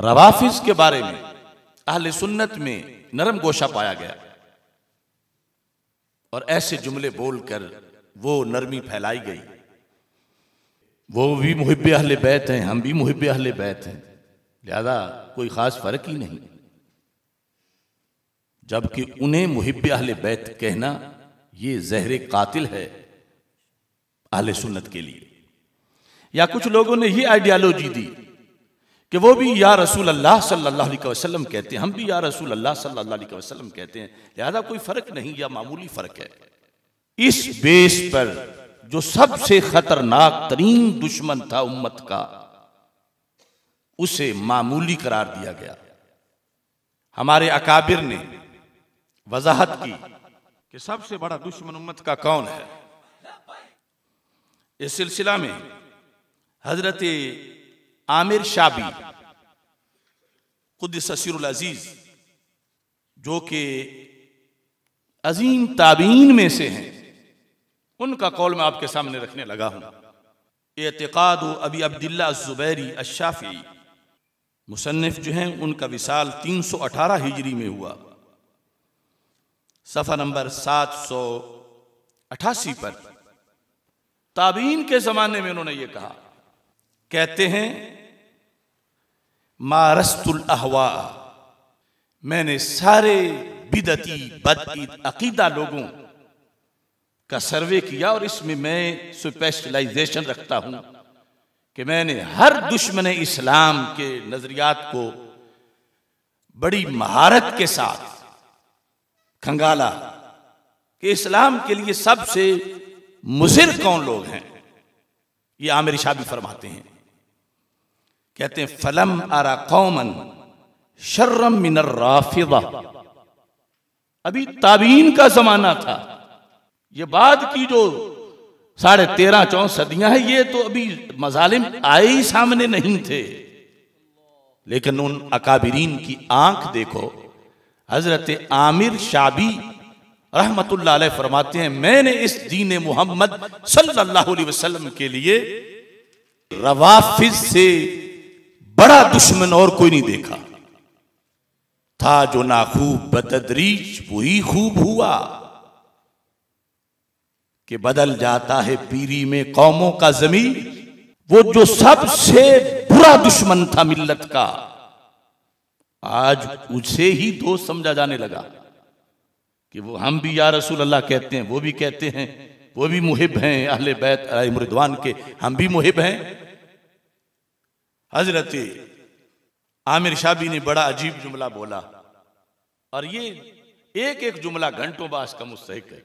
रवाफिज के बारे में अहल सुन्नत में नरम गोशा पाया गया और ऐसे जुमले बोलकर वो नरमी फैलाई गई वो भी मुहब अहल बैत हैं हम भी मुहब अहल बैत हैं लिहाजा कोई खास फर्क ही नहीं जबकि उन्हें मुहब अहल बैत कहना ये जहर कातिल है अहल सुन्नत के लिए या कुछ लोगों ने ही आइडियालॉजी दी कि वो भी या रसूल अल्लाह सल्लल्लाहु अलैहि वसल्लम कहते हैं हम भी या रसूल अल्लाह सल्लल्लाहु अलैहि वसल्लम कहते हैं लिहाजा कोई फ़र्क नहीं या मामूली फ़र्क है इस बेस पर जो सबसे खतरनाक तरीन दुश्मन था उम्मत का उसे मामूली करार दिया गया हमारे अकाबिर ने वजाहत की कि सबसे बड़ा दुश्मन उम्मत का कौन है इस सिलसिला में हजरत आमिर शाबी खुद ससीर अजीज जो कि अजीम ताबीन में से हैं उनका कौल मैं आपके सामने रखने लगा हूं एतकाद अबी अब्दुल्ला ज़ुबैरी अशाफ़ी मुसन्फ जो हैं उनका विशाल 318 हिजरी में हुआ सफ़ा नंबर 788 पर ताबीन के ज़माने में उन्होंने ये कहा कहते हैं मारस्तुल अहवा मैंने सारे बिदती बदईद अकीदा लोगों का सर्वे किया और इसमें मैं स्पेशलाइजेशन रखता हूं कि मैंने हर दुश्मन इस्लाम के नजरियात को बड़ी महारत के साथ खंगाला कि इस्लाम के लिए सबसे मुजिर कौन लोग हैं ये आमिर शाह भी फरमाते हैं कहते हैं फलम आरा कौमन शर्रम मिनर राफिदा अभी ताबीन का जमाना था ये बाद की जो साढ़े तेरह चौ सदियां हैं ये तो अभी मजालिम आए ही सामने नहीं थे लेकिन उन अकाबरीन की आंख देखो हजरत आमिर शाबी रहमतुल्लाह अलैह फरमाते हैं मैंने इस दीन मोहम्मद सल्लल्लाहु अलैहि वसल्लम के लिए रवाफिज से बड़ा दुश्मन और कोई नहीं देखा था जो नाखूब बतदरीज वही खूब हुआ कि बदल जाता है पीरी में कौमों का जमीन वो जो सबसे बुरा दुश्मन था मिल्लत का आज उसे ही दोस्त समझा जाने लगा कि वो हम भी या रसूल अल्लाह कहते हैं वो भी कहते हैं वो भी मुहिब हैं अहले बैत अमरदवान के हम भी मुहिब हैं हजरत आमिर शाबी ने बड़ा अजीब जुमला बोला और ये एक एक जुमला घंटों बास का मुस्तक है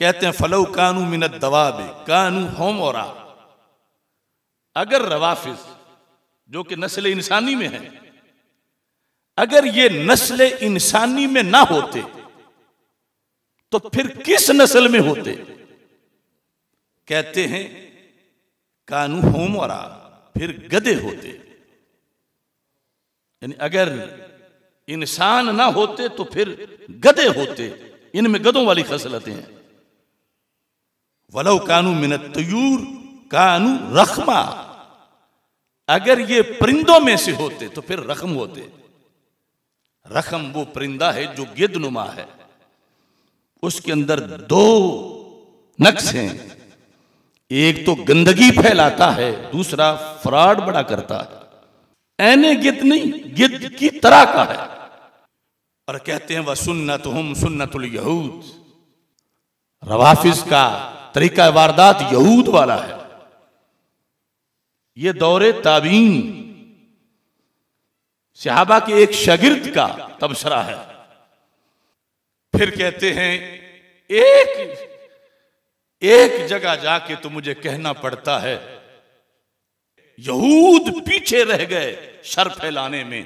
कहते हैं फलो कानू मिनत बे कानू होम और अगर रवाफिज जो कि नस्ल इंसानी में है अगर ये नस्ल इंसानी में ना होते तो फिर किस नस्ल में होते कहते हैं कानू होम और आ फिर गधे होते यानी अगर इंसान ना होते तो फिर गधे होते इनमें गधों वाली खसलतें हैं वलो कानू मिनत तयूर कानू रखमा अगर ये परिंदों में से होते तो फिर रखम होते रखम वो परिंदा है जो गिदनुमा है उसके अंदर दो नक्श हैं एक तो गंदगी फैलाता है दूसरा फ्रॉड बड़ा करता है ऐने गिद्ध नहीं गिद्ध की तरह का है और कहते हैं वह सुन्नत हम सुन्नतुल यहूद रवाफिज का तरीका वारदात यहूद वाला है ये दौरे ताबीन सिहाबा के एक शगिर्द का तबसरा है फिर कहते हैं एक एक जगह जाके तो मुझे कहना पड़ता है यहूद पीछे रह गए शर फैलाने में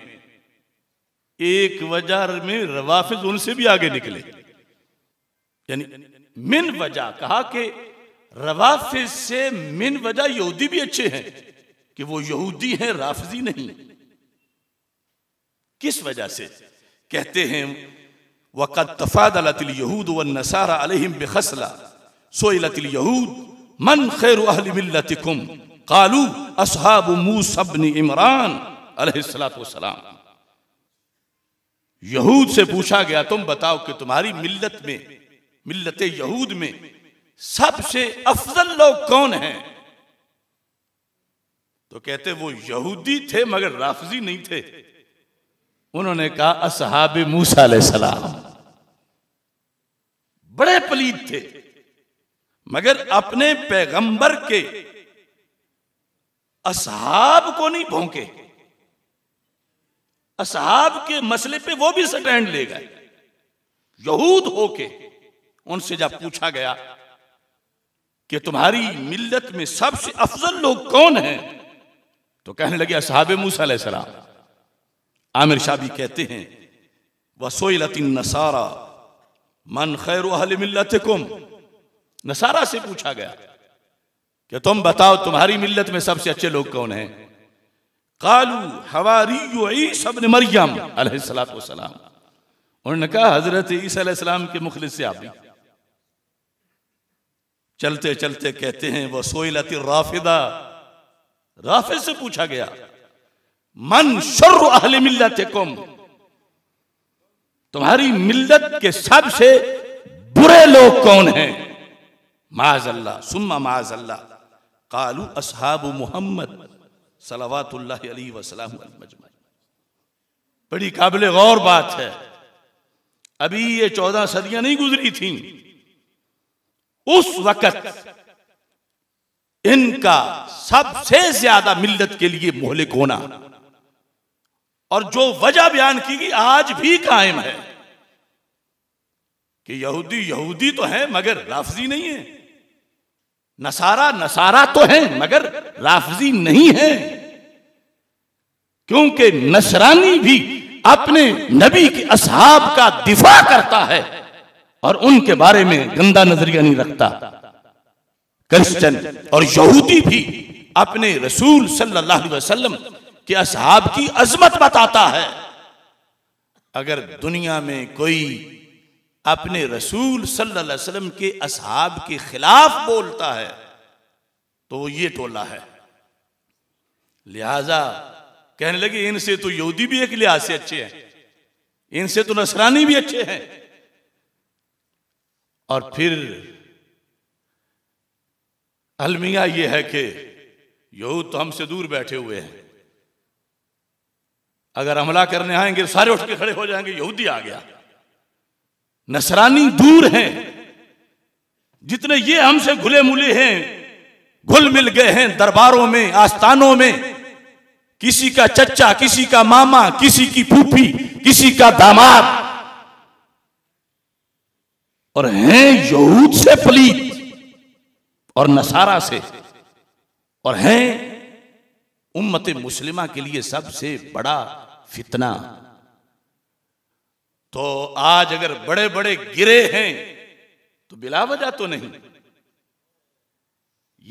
एक वजह में रवाफिज उनसे भी आगे निकले यानी मिन वजह कहा कि रवाफिज से मिन वजह यहूदी भी अच्छे हैं कि वो यहूदी हैं राफजी नहीं किस वजह से कहते हैं वक़द तफाद यहूद व नसारा अलहिम बेखसला اهل ملتكم قالوا اصحاب موسى بن عمران عليه الصلاه والسلام यहूद से पूछा गया तुम बताओ कि तुम्हारी मिल्लत में मिल्लत यहूद में सबसे अफजल लोग कौन हैं तो कहते वो यहूदी थे मगर राफजी नहीं थे उन्होंने कहा असहाब मूसा सलाम बड़े पलीद थे मगर अपने पैगंबर के असहाब को नहीं भोंके असहाब के मसले पे वो भी स्टैंड ले गए यहूद होके उनसे जब पूछा गया कि तुम्हारी मिल्लत में सबसे अफजल लोग कौन हैं तो कहने लगे असहाब मूसा सलाम आमिर शाह भी कहते हैं वसोई लतीन नसारा मन खैर मिल्लत कुम नसारा से पूछा गया कि तुम बताओ तुम्हारी मिल्लत में सबसे अच्छे लोग कौन हैं कालू हवारी सबन मरियम सलाम उन्होंने कहा हजरत ईसीम के मुखलिस से आप चलते चलते कहते हैं वह सोलत राफिदा राफिद से पूछा गया मन शर्र अहल मिल्लत कुम तुम्हारी मिल्लत के सबसे बुरे लोग कौन हैं माजल्ला सुम्मा माजल्ला कालू असहाब मोहम्मद सलावातुल्लाम बड़ी काबिल गौर बात है अभी ये चौदह सदियां नहीं गुजरी थी उस वक्त इनका सबसे ज्यादा मिल्लत के लिए मोहलिक होना और जो वजह बयान की गई आज भी कायम है कि यहूदी यहूदी तो है मगर लाफजी नहीं है नसारा नसारा तो है मगर राफजी नहीं है क्योंकि नसरानी भी अपने नबी के असहाब का दिफा करता है और उनके बारे में गंदा नजरिया नहीं रखता क्रिश्चन और यहूदी भी अपने रसूल सल्लल्लाहु अलैहि वसल्लम के असहाब की अजमत बताता है अगर दुनिया में कोई अपने रसूल सल्लल्लाहु अलैहि वसल्लम के असहाब के खिलाफ बोलता है तो ये टोला है लिहाजा कहने लगे इनसे तो यहूदी भी एक लिहाज से अच्छे हैं इनसे तो नसरानी भी अच्छे हैं और फिर अलमिया ये है कि यहूद तो हमसे दूर बैठे हुए हैं अगर हमला करने आएंगे तो सारे उठ के खड़े हो जाएंगे यहूदी आ गया नसरानी दूर हैं जितने ये हमसे घुले मुले हैं घुल मिल गए हैं दरबारों में आस्थानों में किसी का चच्चा किसी का मामा किसी की फूफी किसी का दामाद और हैं यहूद से पलीत और नसारा से और हैं उम्मत मुस्लिमा के लिए सबसे बड़ा फितना तो आज अगर बड़े बड़े गिरे हैं तो बिलावजा तो नहीं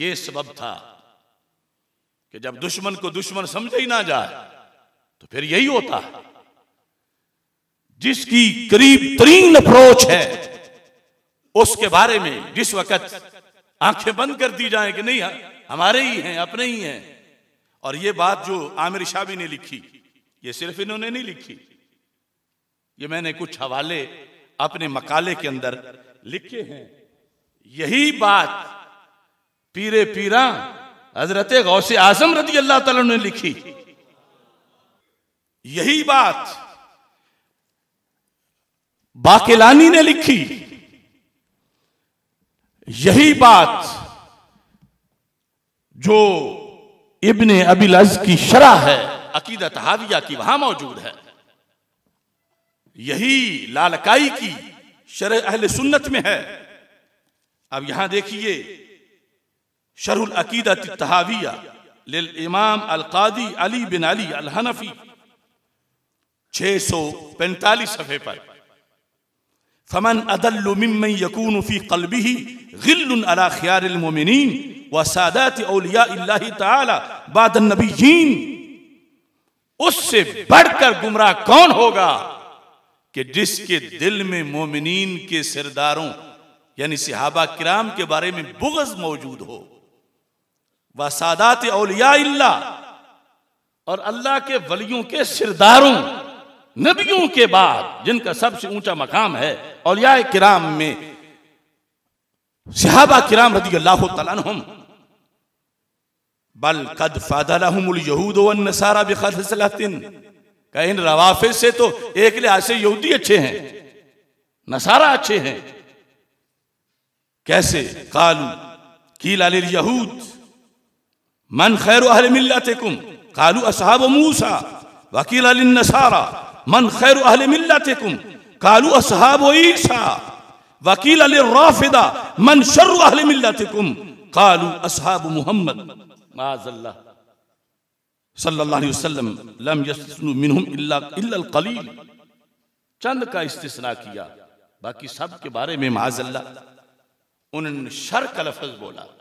ये सबब था कि जब दुश्मन को दुश्मन समझे ही ना जाए तो फिर यही होता है जिसकी करीब तरीन अप्रोच है उसके बारे में जिस वक्त आंखें बंद कर दी जाए कि नहीं हमारे ही हैं अपने ही हैं और ये बात जो आमिर शाह ने लिखी ये सिर्फ इन्होंने नहीं लिखी ये मैंने कुछ हवाले अपने मकाले के अंदर लिखे हैं यही बात पीरे पीरा हजरत गौसे आजम रदी अल्लाह तला ने लिखी यही बात बाकेलानी ने लिखी यही बात जो इब्ने अबिल अज की शराह है अकीदत हाविया की वहां मौजूद है यही लालकाई की शर अहल सुन्नत में है अब यहां देखिए शरुल अकीदत तहाविया लिल इमाम अलकादी अली बिन अली अल हनफी 645 सफ़े पर फमन अदल मिम्मन यकून फी कल्बिही गिल अला खियार मोमिनीन व सादात अलिया ताला बाद नबीन उससे बढ़कर गुमराह कौन होगा कि जिसके दिल में मोमिन के सिरदारों यानी सिहाबा क्राम के बारे में बुगज मौजूद हो व सादात अलिया और अल्लाह के वलियों के सिरदारों नबियों के बाद जिनका सबसे ऊंचा मकाम है अलिया क्राम में सिहाबा क्राम रदी अल्लाह तुम बल कद फादा यहूद नसारा बिखल कहीं रवाफिज से तो एक लिहाज से यहूदी अच्छे हैं नसारा अच्छे हैं कैसे कालू की यहूद मन खैर अहल मिल्लत कुम कालू असहाब मूसा वकील अली नसारा मन खैर अहल मिल्लत कुम कालू असहाब ईसा वकील अली राफिदा मन शर्र अहल मिल्लत कुम कालू असहाब मोहम्मद माजल्ला सल्लल्लाहु चंद का इस्तना किया बाकी सब के बारे में माजल्ला उन्होंने शर का लफज बोला